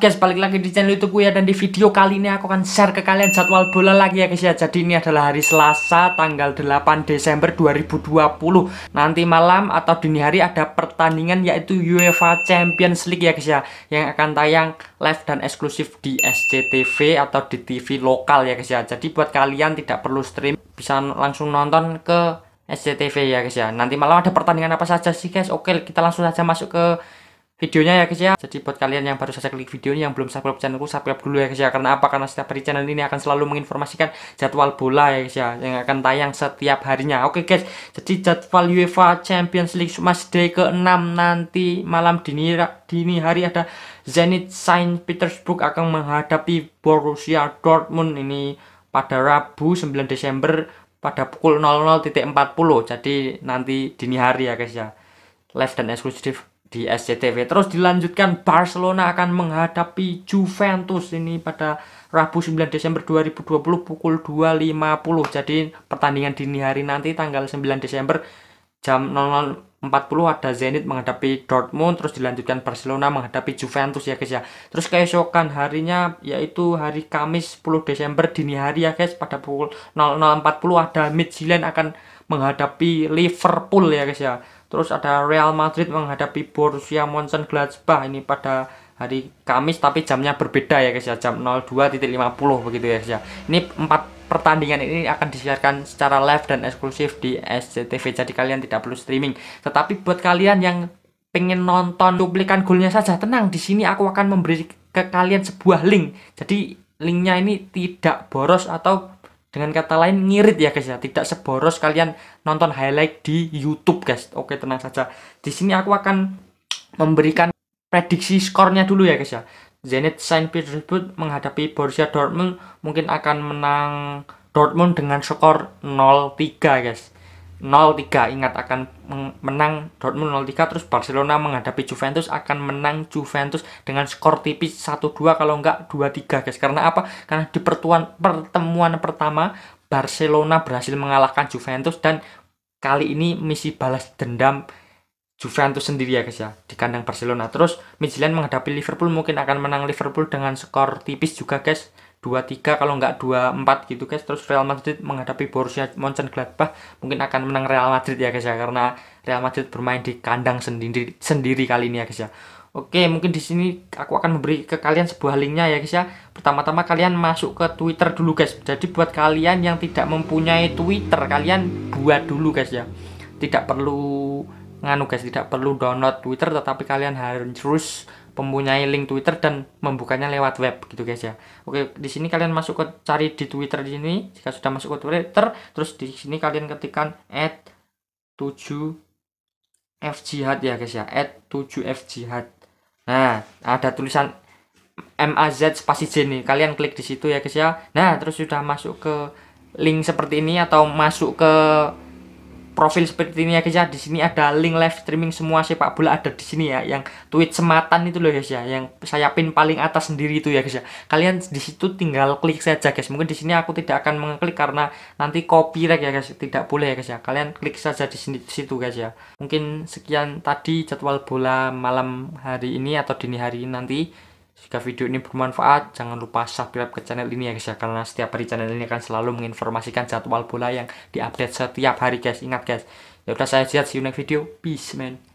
guys balik lagi di channel youtube ya dan di video kali ini aku akan share ke kalian jadwal bola lagi ya guys ya jadi ini adalah hari Selasa tanggal 8 Desember 2020 nanti malam atau dini hari ada pertandingan yaitu UEFA Champions League ya guys ya yang akan tayang live dan eksklusif di SCTV atau di TV lokal ya guys ya jadi buat kalian tidak perlu stream bisa langsung nonton ke SCTV ya guys ya nanti malam ada pertandingan apa saja sih guys oke kita langsung saja masuk ke videonya ya guys ya jadi buat kalian yang baru saja klik videonya yang belum subscribe channelku subscribe dulu ya guys ya karena apa karena setiap hari channel ini akan selalu menginformasikan jadwal bola ya guys ya yang akan tayang setiap harinya oke guys jadi jadwal UEFA Champions League match day ke-6 nanti malam dini dini hari ada Zenit Saint Petersburg akan menghadapi Borussia Dortmund ini pada Rabu 9 Desember pada pukul 00.40 jadi nanti dini hari ya guys ya live dan eksklusif di SCTV. Terus dilanjutkan Barcelona akan menghadapi Juventus ini pada Rabu 9 Desember 2020 pukul 2.50. Jadi pertandingan dini hari nanti tanggal 9 Desember jam 00.40 ada Zenit menghadapi Dortmund terus dilanjutkan Barcelona menghadapi Juventus ya guys ya. Terus keesokan harinya yaitu hari Kamis 10 Desember dini hari ya guys pada pukul 00.40 ada Midtjylland akan menghadapi Liverpool ya guys ya Terus ada Real Madrid menghadapi Borussia Mönchengladbach ini pada hari Kamis tapi jamnya berbeda ya guys ya jam 02.50 begitu ya guys ya. Ini empat pertandingan ini akan disiarkan secara live dan eksklusif di SCTV jadi kalian tidak perlu streaming. Tetapi buat kalian yang pengen nonton cuplikan golnya saja tenang di sini aku akan memberi ke kalian sebuah link. Jadi linknya ini tidak boros atau dengan kata lain ngirit ya guys ya tidak seboros kalian nonton highlight di YouTube guys oke tenang saja di sini aku akan memberikan prediksi skornya dulu ya guys ya Zenit Saint Petersburg menghadapi Borussia Dortmund mungkin akan menang Dortmund dengan skor 0-3 guys 0-3 ingat akan menang Dortmund 0-3 terus Barcelona menghadapi Juventus akan menang Juventus dengan skor tipis 1-2 kalau enggak 2-3 guys karena apa karena di pertuan, pertemuan pertama Barcelona berhasil mengalahkan Juventus dan kali ini misi balas dendam Juventus sendiri ya guys ya di kandang Barcelona terus Milan menghadapi Liverpool mungkin akan menang Liverpool dengan skor tipis juga guys 2-3 kalau nggak 2-4 gitu guys terus Real Madrid menghadapi Borussia Mönchengladbach mungkin akan menang Real Madrid ya guys ya karena Real Madrid bermain di kandang sendiri sendiri kali ini ya guys ya Oke, mungkin di sini aku akan memberi ke kalian sebuah linknya ya guys ya. Pertama-tama kalian masuk ke Twitter dulu guys. Jadi buat kalian yang tidak mempunyai Twitter, kalian buat dulu guys ya. Tidak perlu nganu guys, tidak perlu download Twitter tetapi kalian harus mempunyai link Twitter dan membukanya lewat web gitu guys ya. Oke, di sini kalian masuk ke cari di Twitter di sini. Jika sudah masuk ke Twitter, terus di sini kalian ketikkan @7fjihad ya guys ya. @7fjihad. Nah, ada tulisan MAZ spasi J nih. Kalian klik di situ ya guys ya. Nah, terus sudah masuk ke link seperti ini atau masuk ke profil seperti ini ya guys ya. Di sini ada link live streaming semua sepak bola ada di sini ya. Yang tweet sematan itu loh guys ya. Yang saya pin paling atas sendiri itu ya guys ya. Kalian di situ tinggal klik saja guys. Mungkin di sini aku tidak akan mengklik karena nanti copyright ya guys. Tidak boleh ya guys ya. Kalian klik saja di sini di situ guys ya. Mungkin sekian tadi jadwal bola malam hari ini atau dini hari ini nanti jika video ini bermanfaat, jangan lupa subscribe ke channel ini ya guys ya, karena setiap hari channel ini akan selalu menginformasikan jadwal bola yang diupdate setiap hari guys. Ingat guys, Yaudah saya lihat, see you next video. Peace man.